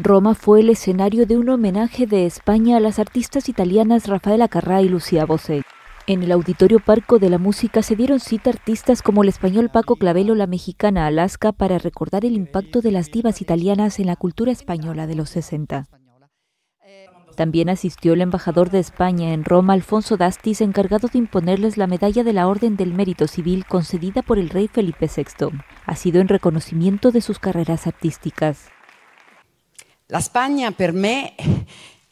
Roma fue el escenario de un homenaje de España a las artistas italianas Rafaela Carrà y Lucía Bosé. En el Auditorio Parco de la Música se dieron cita artistas como el español Paco Clavelo, la mexicana Alaska, para recordar el impacto de las divas italianas en la cultura española de los 60. También asistió el embajador de España en Roma, Alfonso Dastis, encargado de imponerles la medalla de la Orden del Mérito Civil concedida por el rey Felipe VI. Ha sido en reconocimiento de sus carreras artísticas. La España per me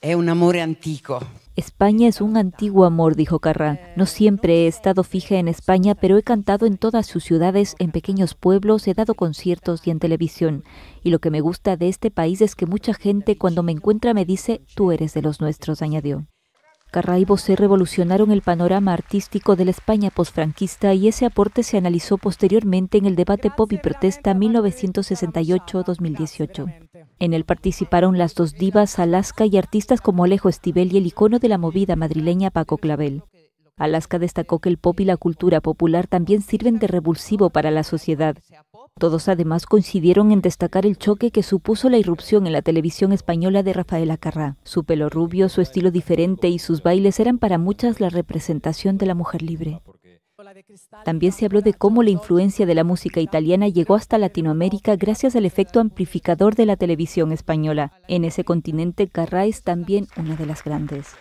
es un amor antiguo. España es un antiguo amor, dijo carra No siempre he estado fija en España, pero he cantado en todas sus ciudades, en pequeños pueblos, he dado conciertos y en televisión. Y lo que me gusta de este país es que mucha gente cuando me encuentra me dice, tú eres de los nuestros, añadió. Carrá y Bosé revolucionaron el panorama artístico de la España posfranquista y ese aporte se analizó posteriormente en el debate Pop y Protesta 1968-2018. En él participaron las dos divas Alaska y artistas como Alejo Estibel y el icono de la movida madrileña Paco Clavel. Alaska destacó que el pop y la cultura popular también sirven de revulsivo para la sociedad. Todos además coincidieron en destacar el choque que supuso la irrupción en la televisión española de Rafaela Carrá. Su pelo rubio, su estilo diferente y sus bailes eran para muchas la representación de la mujer libre. También se habló de cómo la influencia de la música italiana llegó hasta Latinoamérica gracias al efecto amplificador de la televisión española. En ese continente, Carrá es también una de las grandes.